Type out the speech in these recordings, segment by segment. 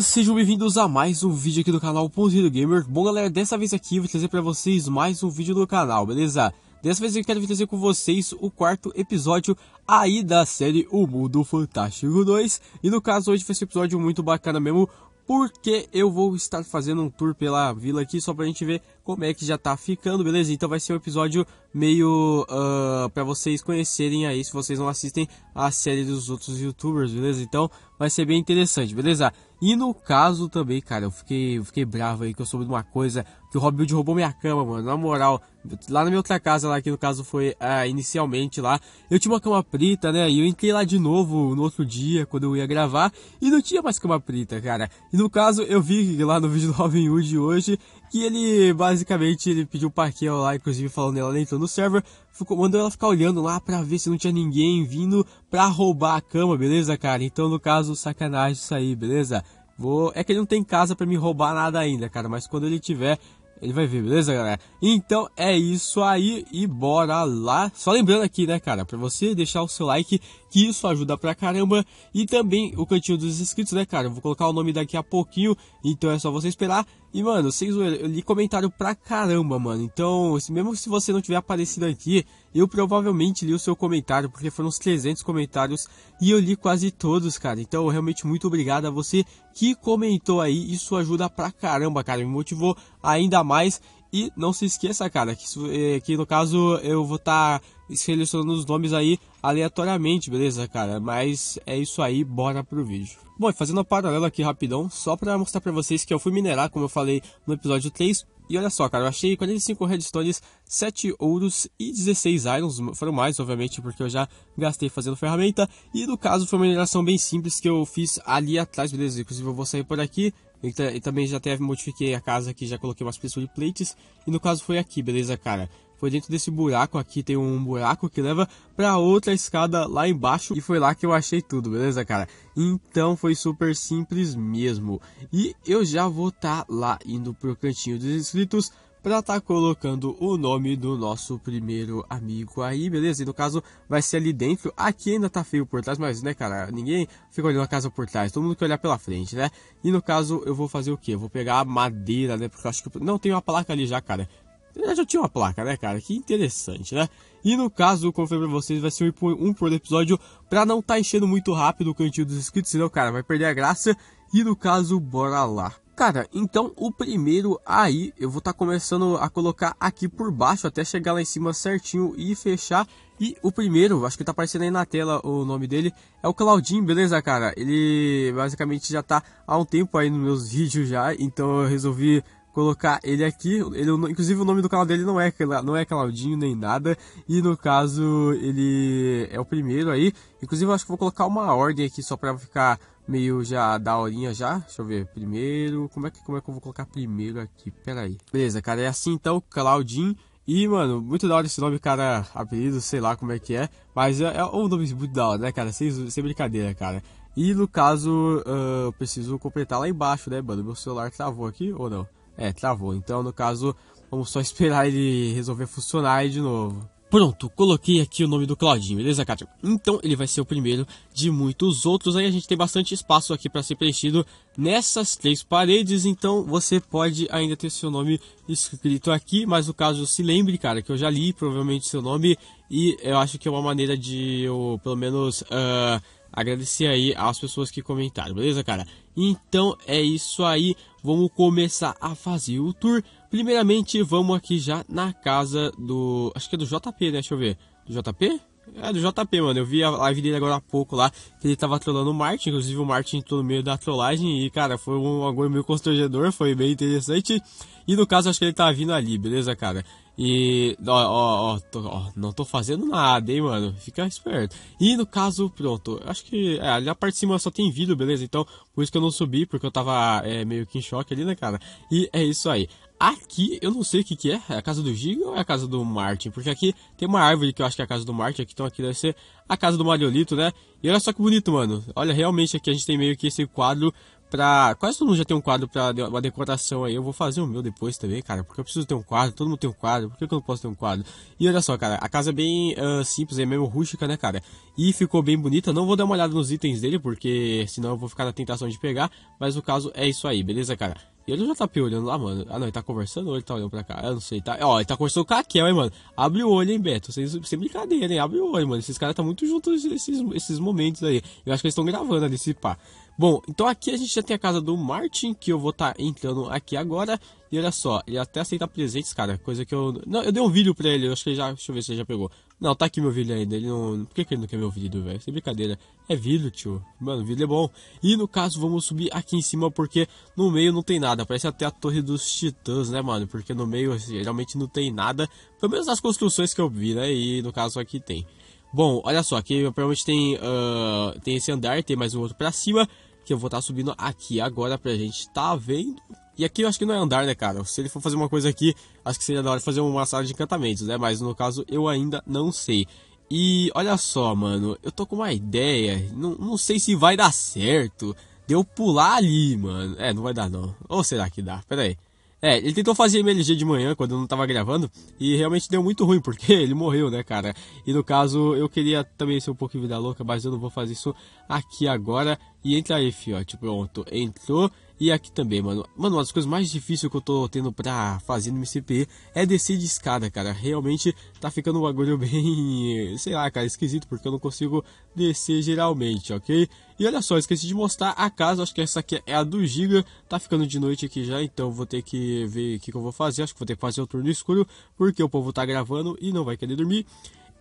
sejam bem-vindos a mais um vídeo aqui do canal Ponto do Gamer. Bom galera, dessa vez aqui vou trazer pra vocês mais um vídeo do canal, beleza? Dessa vez eu quero trazer com vocês o quarto episódio aí da série O Mundo Fantástico 2. E no caso hoje foi esse episódio muito bacana mesmo, porque eu vou estar fazendo um tour pela vila aqui só pra gente ver como é que já tá ficando, beleza? Então vai ser um episódio meio uh, pra vocês conhecerem aí, se vocês não assistem a série dos outros youtubers, beleza? Então vai ser bem interessante, beleza? E no caso também, cara, eu fiquei, eu fiquei bravo aí que eu soube de uma coisa que o Hood roubou minha cama, mano. Na moral, lá na minha outra casa, lá que no caso foi ah, inicialmente lá, eu tinha uma cama preta, né? E eu entrei lá de novo no outro dia, quando eu ia gravar, e não tinha mais cama preta, cara. E no caso, eu vi lá no vídeo do Robin Hood de hoje, que ele basicamente ele pediu pra Kel lá, inclusive falando ela né, entrou no server, ficou, mandou ela ficar olhando lá pra ver se não tinha ninguém vindo pra roubar a cama, beleza, cara? Então, no caso, sacanagem isso aí, beleza? Vou... É que ele não tem casa para me roubar nada ainda, cara, mas quando ele tiver, ele vai ver, beleza, galera? Então é isso aí e bora lá. Só lembrando aqui, né, cara, para você deixar o seu like, que isso ajuda pra caramba. E também o cantinho dos inscritos, né, cara? Eu vou colocar o nome daqui a pouquinho, então é só você esperar. E, mano, sem zoeira, eu li comentário pra caramba, mano. Então, mesmo se você não tiver aparecido aqui, eu provavelmente li o seu comentário, porque foram uns 300 comentários e eu li quase todos, cara. Então, realmente, muito obrigado a você que comentou aí. Isso ajuda pra caramba, cara. Me motivou ainda mais. E não se esqueça, cara, que, é, que no caso eu vou estar tá selecionando os nomes aí aleatoriamente, beleza, cara? Mas é isso aí, bora pro vídeo. Bom, e fazendo uma paralela aqui rapidão, só pra mostrar pra vocês que eu fui minerar, como eu falei no episódio 3. E olha só, cara, eu achei 45 redstones, 7 ouros e 16 irons. Foram mais, obviamente, porque eu já gastei fazendo ferramenta. E no caso foi uma mineração bem simples que eu fiz ali atrás, beleza? Inclusive eu vou sair por aqui e, também já até modifiquei a casa aqui, já coloquei umas de plates. E no caso foi aqui, beleza, cara? Foi dentro desse buraco aqui, tem um buraco que leva pra outra escada lá embaixo. E foi lá que eu achei tudo, beleza, cara? Então foi super simples mesmo. E eu já vou estar tá lá indo pro cantinho dos inscritos para estar tá colocando o nome do nosso primeiro amigo aí, beleza? E no caso vai ser ali dentro. Aqui ainda tá feio por trás, mas né, cara, ninguém fica olhando a casa por trás, todo mundo quer olhar pela frente, né? E no caso eu vou fazer o quê? Eu vou pegar a madeira, né? Porque eu acho que não tem uma placa ali já, cara. Eu já tinha uma placa, né, cara? Que interessante, né? E no caso, como eu falei pra vocês, vai ser um por, um por episódio pra não tá enchendo muito rápido o cantinho dos inscritos, senão, cara, vai perder a graça. E no caso, bora lá. Cara, então o primeiro aí eu vou estar tá começando a colocar aqui por baixo até chegar lá em cima certinho e fechar. E o primeiro, acho que tá aparecendo aí na tela o nome dele, é o Claudinho, beleza, cara? Ele basicamente já tá há um tempo aí nos meus vídeos já, então eu resolvi colocar ele aqui. Ele, inclusive o nome do canal dele não é, não é Claudinho nem nada. E no caso ele é o primeiro aí. Inclusive eu acho que vou colocar uma ordem aqui só para ficar meio já daorinha já. Deixa eu ver. Primeiro, como é que, como é que eu vou colocar primeiro aqui? Pera aí. Beleza, cara, é assim então, Claudin. E, mano, muito da hora esse nome, cara, apelido, sei lá como é que é. Mas é, é um nome muito da hora, né, cara? Sem, sem brincadeira, cara. E no caso, uh, eu preciso completar lá embaixo, né, mano? Meu celular travou aqui ou não? É, travou. Então, no caso, vamos só esperar ele resolver funcionar aí de novo. Pronto, coloquei aqui o nome do Claudinho, beleza, cara? Então ele vai ser o primeiro de muitos outros. Aí a gente tem bastante espaço aqui para ser preenchido nessas três paredes. Então você pode ainda ter seu nome escrito aqui. Mas no caso, se lembre, cara, que eu já li provavelmente seu nome. E eu acho que é uma maneira de eu, pelo menos, uh, agradecer aí às pessoas que comentaram, beleza, cara? Então é isso aí. Vamos começar a fazer o tour. Primeiramente, vamos aqui já na casa do. Acho que é do JP, né? Deixa eu ver. Do JP? É do JP, mano. Eu vi a live dele agora há pouco lá, que ele tava trollando o Martin. Inclusive, o Martin entrou no meio da trollagem. E, cara, foi um bagulho meio constrangedor, foi bem interessante. E no caso, acho que ele tava tá vindo ali, beleza, cara? E, ó, ó, ó, tô, ó, não tô fazendo nada, hein, mano. Fica esperto. E no caso, pronto, acho que é, ali na parte de cima só tem vídeo, beleza? Então, por isso que eu não subi, porque eu tava é, meio que em choque ali, né, cara? E é isso aí. Aqui, eu não sei o que, que é, é a casa do Giga ou é a casa do Martin? Porque aqui tem uma árvore que eu acho que é a casa do Martin, aqui, então aqui deve ser a casa do Mariolito, né? E olha só que bonito, mano. Olha, realmente aqui a gente tem meio que esse quadro pra. Quase todo mundo já tem um quadro pra uma decoração aí. Eu vou fazer o meu depois também, cara. Porque eu preciso ter um quadro, todo mundo tem um quadro. Por que eu não posso ter um quadro? E olha só, cara, a casa é bem uh, simples, é meio rústica, né, cara? E ficou bem bonita. Não vou dar uma olhada nos itens dele, porque senão eu vou ficar na tentação de pegar. Mas o caso é isso aí, beleza, cara? E ele já tá olhando lá, mano. Ah, não, ele tá conversando ou ele tá olhando pra cá? Eu não sei, tá. Ó, ele tá conversando com a Kel, hein, mano. Abre o olho, hein, Beto. Sem, sem brincadeira, hein? Abre o olho, mano. Esses caras tá muito juntos esses, esses momentos aí. Eu acho que eles estão gravando ali, se pá. Bom, então aqui a gente já tem a casa do Martin, que eu vou estar tá entrando aqui agora. E olha só, ele até aceita presentes, cara. Coisa que eu. Não, eu dei um vídeo pra ele, eu acho que ele já. Deixa eu ver se ele já pegou. Não, tá aqui meu vídeo ainda. Ele não. Por que, que ele não quer meu vídeo, velho? Sem brincadeira. É vídeo, tio. Mano, vídeo é bom. E no caso, vamos subir aqui em cima, porque no meio não tem nada. Parece até a Torre dos Titãs, né, mano? Porque no meio assim, geralmente não tem nada. Pelo menos nas construções que eu vi, né? E no caso aqui tem. Bom, olha só, aqui provavelmente tem, uh, tem esse andar, tem mais um outro pra cima, que eu vou estar tá subindo aqui agora pra gente tá vendo. E aqui eu acho que não é andar, né, cara? Se ele for fazer uma coisa aqui, acho que seria da hora fazer uma sala de encantamentos, né? Mas no caso, eu ainda não sei. E olha só, mano, eu tô com uma ideia, não, não sei se vai dar certo de eu pular ali, mano. É, não vai dar não. Ou será que dá? Pera aí. É, ele tentou fazer MLG de manhã, quando eu não tava gravando, e realmente deu muito ruim, porque ele morreu, né, cara? E no caso, eu queria também ser um pouco vida louca, mas eu não vou fazer isso aqui agora. E entra aí, fiote, pronto, entrou. E aqui também, mano. Mano, uma das coisas mais difíceis que eu tô tendo pra fazer no MCP é descer de escada, cara. Realmente tá ficando um bagulho bem, sei lá, cara, esquisito, porque eu não consigo descer geralmente, ok? E olha só, esqueci de mostrar a casa, acho que essa aqui é a do Giga. Tá ficando de noite aqui já, então vou ter que ver o que, que eu vou fazer. Acho que vou ter que fazer o turno escuro, porque o povo tá gravando e não vai querer dormir.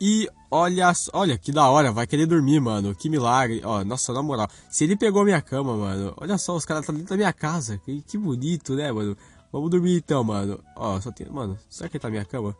E olha, olha que da hora, vai querer dormir, mano. Que milagre. Ó, nossa, na moral. Se ele pegou minha cama, mano. Olha só, os caras tá dentro da minha casa. Que, que, bonito, né, mano? Vamos dormir então, mano. Ó, só tem. Mano, será que ele tá na minha cama?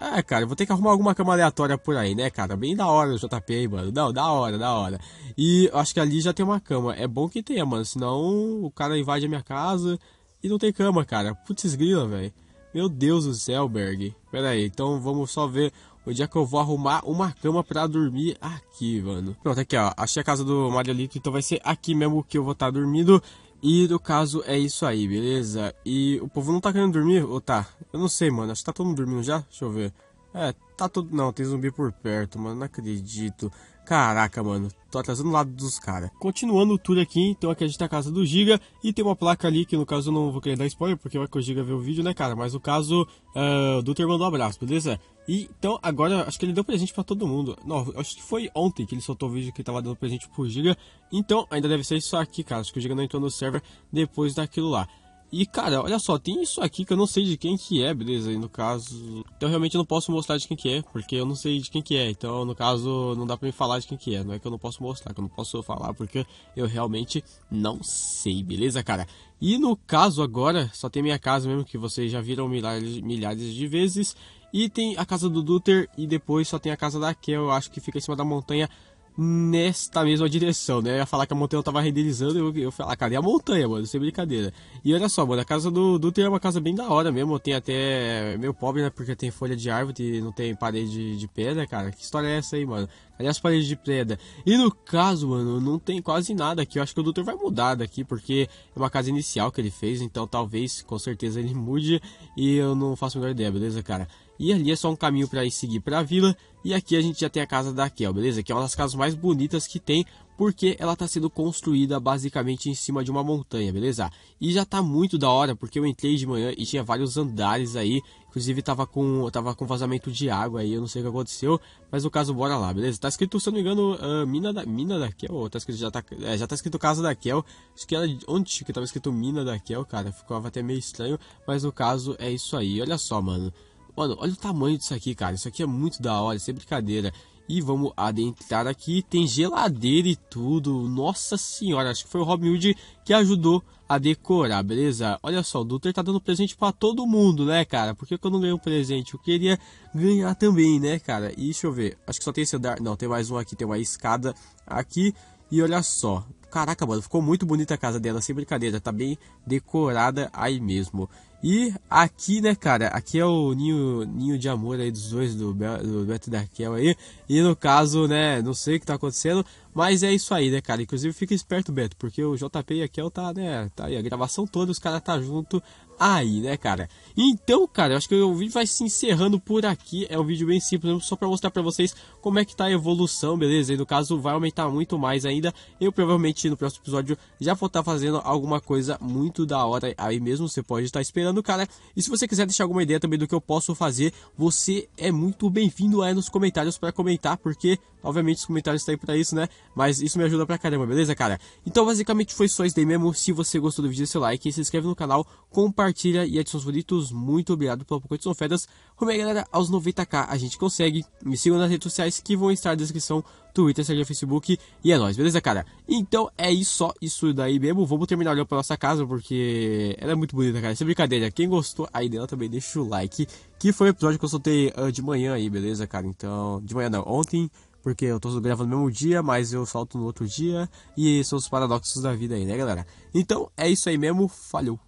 É, cara, vou ter que arrumar alguma cama aleatória por aí, né, cara? Bem da hora o JP aí, mano. Não, da hora, da hora. E acho que ali já tem uma cama. É bom que tenha, mano. Senão o cara invade a minha casa e não tem cama, cara. Putz, grila, velho. Meu Deus do céu, Berg. Pera aí, então vamos só ver Onde é que eu vou arrumar uma cama pra dormir aqui, mano? Pronto, aqui, ó. Achei a casa do Mariolito, então vai ser aqui mesmo que eu vou estar tá dormindo. E no caso é isso aí, beleza? E o povo não tá querendo dormir? Ou tá? Eu não sei, mano. Acho que tá todo mundo dormindo já. Deixa eu ver. É, tá todo... Não, tem zumbi por perto, mano. Não acredito. Caraca, mano, tô atrasando o lado dos caras. Continuando o tour aqui, então aqui a gente tá na casa do Giga e tem uma placa ali que no caso eu não vou querer dar spoiler porque vai que o Giga vê o vídeo, né, cara? Mas no caso, uh, o Duter mandou um abraço, beleza? E então agora acho que ele deu presente para todo mundo. Não, acho que foi ontem que ele soltou o vídeo que tava dando presente pro Giga. Então ainda deve ser isso aqui, cara. Acho que o Giga não entrou no server depois daquilo lá. E cara, olha só, tem isso aqui que eu não sei de quem que é, beleza? E no caso, então realmente eu não posso mostrar de quem que é, porque eu não sei de quem que é. Então, no caso, não dá pra me falar de quem que é. Não é que eu não posso mostrar, que eu não posso falar, porque eu realmente não sei, beleza, cara? E no caso agora, só tem minha casa mesmo, que vocês já viram milhares, milhares de vezes. E tem a casa do Duter e depois só tem a casa da Kel, eu acho que fica em cima da montanha nesta mesma direção, né? Eu ia falar que a montanha tava renderizando, eu, eu falar, ah, cadê a montanha, mano? Sem brincadeira. E olha só, mano, a casa do, do é uma casa bem da hora mesmo. Tem até. É meio pobre, né? Porque tem folha de árvore e não tem parede de, pedra, cara. Que história é essa aí, mano? Cadê as paredes de pedra? E no caso, mano, não tem quase nada aqui. Eu acho que o Doutor vai mudar daqui, porque é uma casa inicial que ele fez, então talvez, com certeza, ele mude. E eu não faço a ideia, beleza, cara? E ali é só um caminho para ir seguir para a vila. E aqui a gente já tem a casa da Kel, beleza? Que é uma das casas mais bonitas que tem, porque ela está sendo construída basicamente em cima de uma montanha, beleza? E já está muito da hora, porque eu entrei de manhã e tinha vários andares aí, inclusive tava com, tava com vazamento de água aí, eu não sei o que aconteceu, mas no caso, bora lá, beleza? Tá escrito, se eu não me engano, uh, Mina da, Mina da Kel, tá escrito, já tá, é, já tá escrito Casa da Kel, acho que era onde que tava escrito Mina da Kel, cara, ficava até meio estranho, mas no caso é isso aí, olha só, mano. Mano, olha o tamanho disso aqui, cara. Isso aqui é muito da hora, sem é brincadeira. E vamos adentrar aqui. Tem geladeira e tudo. Nossa senhora, acho que foi o Robin Hood que ajudou a decorar, beleza? Olha só, o Duter tá dando presente para todo mundo, né, cara? Por que, que eu não ganhei um presente? Eu queria ganhar também, né, cara? E deixa eu ver. Acho que só tem esse andar. Não, tem mais um aqui. Tem uma escada aqui. E olha só. Caraca, mano, ficou muito bonita a casa dela, sem brincadeira. Tá bem decorada aí mesmo. E aqui, né, cara, aqui é o ninho, ninho de amor aí dos dois, do, Be do Beto e Raquel aí. E no caso, né, não sei o que tá acontecendo, mas é isso aí, né, cara? Inclusive fica esperto, Beto, porque o JP e a Kel é tá, né? Tá aí, a gravação toda, os caras tá junto aí, né, cara? Então, cara, eu acho que o vídeo vai se encerrando por aqui. É um vídeo bem simples, só para mostrar para vocês como é que tá a evolução, beleza? E no caso, vai aumentar muito mais ainda. Eu provavelmente no próximo episódio já vou estar tá fazendo alguma coisa muito da hora aí mesmo. Você pode estar tá esperando, cara. E se você quiser deixar alguma ideia também do que eu posso fazer, você é muito bem-vindo aí nos comentários para comentar, porque Obviamente os comentários estão aí pra isso, né? Mas isso me ajuda pra caramba, beleza, cara? Então basicamente foi só isso daí mesmo. Se você gostou do vídeo, deixa seu like, se inscreve no canal, compartilha e adiciona os bonitos. Muito obrigado pela apoio de ofertas. Rumo aí, é, galera, aos 90k a gente consegue. Me sigam nas redes sociais que vão estar na descrição. Twitter, Instagram, Facebook e é nóis, beleza, cara? Então é isso, só isso daí mesmo. Vamos terminar olhando pra nossa casa porque ela é muito bonita, cara. essa brincadeira. Quem gostou aí dela também deixa o like, que foi o episódio que eu soltei uh, de manhã aí, beleza, cara? Então, de manhã não, ontem porque eu tô gravando no mesmo dia, mas eu solto no outro dia, e são os paradoxos da vida aí, né, galera? Então é isso aí mesmo, falhou!